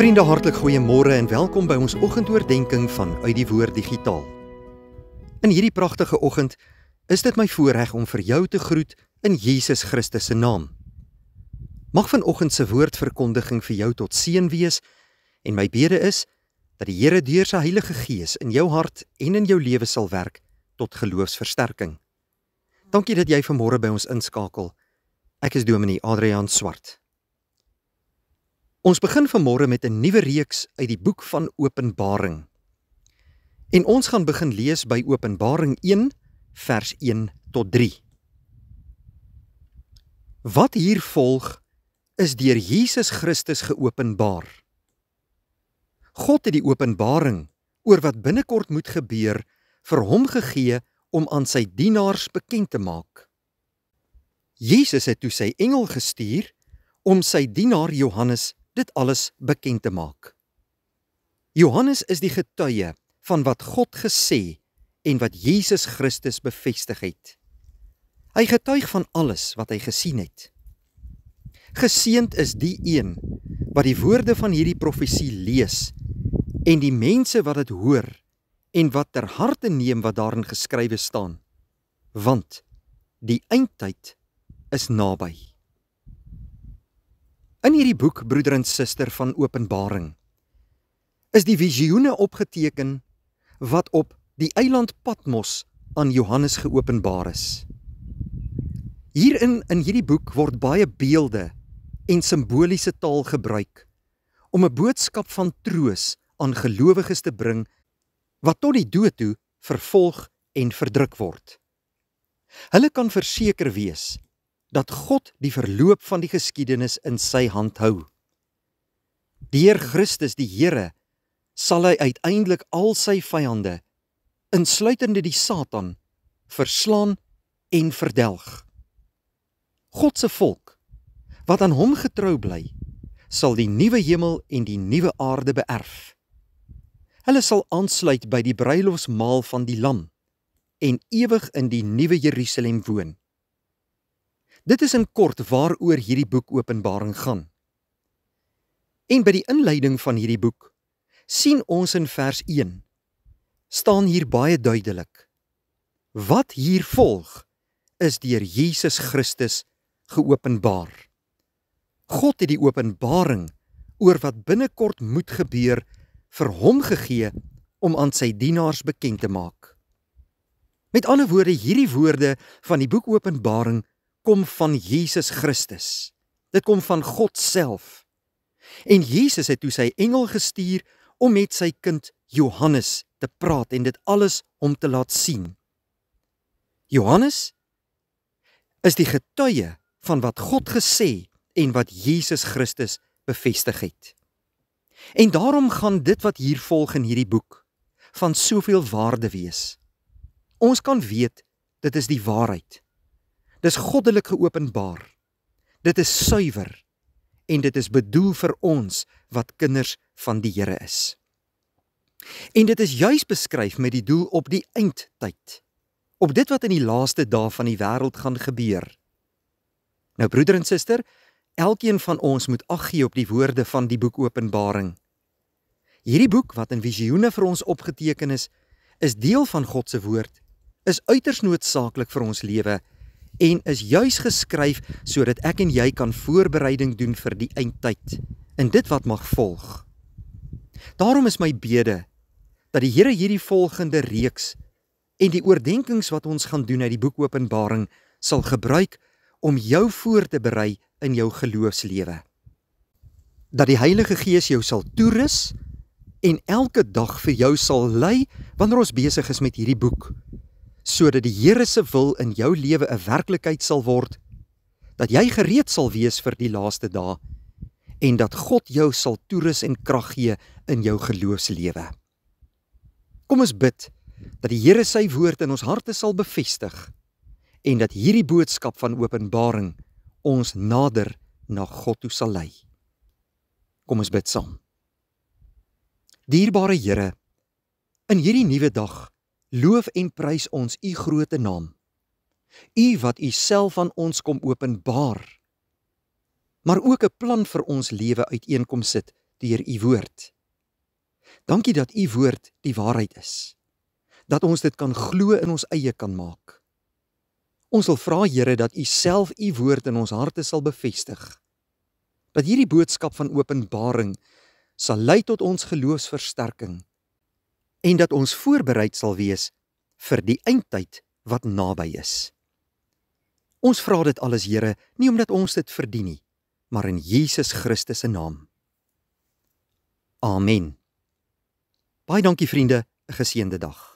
Vriende, hartlik goeiemôre en welkom by ons oggendoordenkings van uit die woord digitaal. In hierdie pragtige oggend is dit my voorreg om vir jou te groet in Jesus Christus se naam. Mag vanoggend se woordverkondiging vir jou tot seën wees en my bede is dat die Here deur sy Heilige Gees in jou hart en in jou lewe sal werk tot geloofsversterking. Dankie dat jy vanmôre by ons inskakel. Ek is Dominee Adrian Swart. Ons begin vanmôre met 'n nuwe reeks uit die boek van Openbaring. En ons gaan begin lees by Openbaring 1 vers 1 tot 3. Wat hier volg is deur Jesus Christus geopenbaar. God het die openbaring oor wat binnekort moet gebeur vir hom gegee om aan sy dienaars bekend te maak. Jesus het toe sy engel gestuur om sy dienaar Johannes dit alles bekend te maak. Johannes is die getuie van wat God gesê en wat Jesus Christus bevestig het. Hy getuig van alles wat hy gesien het. Geseend is die een wat die woorde van hierdie profesie lees en die mense wat dit hoor en wat ter harte neem wat daarin geskrywe staan, want die eindtyd is naby. In hierdie boek Broeder en Suster van Openbaring is die visioene opgeteken wat op die eiland Patmos aan Johannes geopenbaar is. Hierin in hierdie boek word baie beelde en simboliese taal gebruik om 'n boodskap van troos aan gelowiges te bring wat tot die dood toe vervolg en verdruk word. Hulle kan verseker wees dat God die verloop van die geskiedenis in sy hand hou. Deur Christus die Here sal hy uiteindelik al sy vyande, insluitende die Satan, verslaan en verdelg. God se volk wat aan hom getrou bly, sal die nuwe hemel en die nuwe aarde beerf. Hulle sal aansluit by die bruilofsmaal van die Lam en ewig in die nuwe Jeruselem woon. Dit is in kort waaroor hierdie boek Openbaring gaan. En by die inleiding van hierdie boek sien ons in vers 1 staan hier baie duidelik wat hier volg is deur Jesus Christus geopenbaar. God het die openbaring oor wat binnekort moet gebeur vir hom gegee om aan sy dienaars bekend te maak. Met ander woorde, hierdie woorde van die boek Openbaring kom van Jesus Christus. Dit kom van God self. En Jesus het toe sy engel gestuur om met sy kind Johannes te praat en dit alles om te laat sien. Johannes is die getuie van wat God gesê en wat Jesus Christus bevestig het. En daarom gaan dit wat hier volg in hierdie boek van soveel waarde wees. Ons kan weet dit is die waarheid. Dis goddelik geopenbaar. Dit is suiwer en dit is bedoel vir ons wat kinders van die Here is. En dit is juis beskryf met die doel op die eindtyd. Op dit wat in die laaste dae van die wêreld gaan gebeur. Nou broeder en suster, elkeen van ons moet ag gee op die woorde van die boek Openbaring. Hierdie boek wat in visioene vir ons opgeteken is, is deel van God se woord, is uiters noodsaaklik vir ons lewe en is juis geskryf sodat ek en jy kan voorbereiding doen vir die eindtyd en dit wat mag volg. Daarom is my bede dat die Here hierdie volgende reeks en die oordeenkings wat ons gaan doen uit die boek Openbaring sal gebruik om jou voor te berei in jou geloofslewe. Dat die Heilige Gees jou sal toerus en elke dag vir jou sal lei wanneer ons besig is met hierdie boek sodat die Here se wil in jou lewe 'n werklikheid sal word, dat jy gereed sal wees vir die laaste dae en dat God jou sal toerus en krag gee in jou geloofslewe. Kom ons bid dat die Here sy woord in ons harte sal bevestig en dat hierdie boodskap van Openbaring ons nader na God toe sal lei. Kom ons bid saam. Dierbare Here, in hierdie nuwe dag Loof en prys ons u groote naam. U wat u self aan ons kom openbaar. Maar ook 'n plan vir ons lewe uiteenkom sit deur u woord. Dankie dat u woord die waarheid is. Dat ons dit kan glo in ons eie kan maak. Ons wil vra Here dat u self u woord in ons harte sal bevestig. Dat hierdie boodskap van openbaring sal lei tot ons geloofsversterking en dat ons voorbereid sal wees vir die eindtyd wat naby is. Ons vra dit alles Here, nie omdat ons dit verdien nie, maar in Jesus Christus se naam. Amen. Baie dankie vriende, 'n geseënde dag.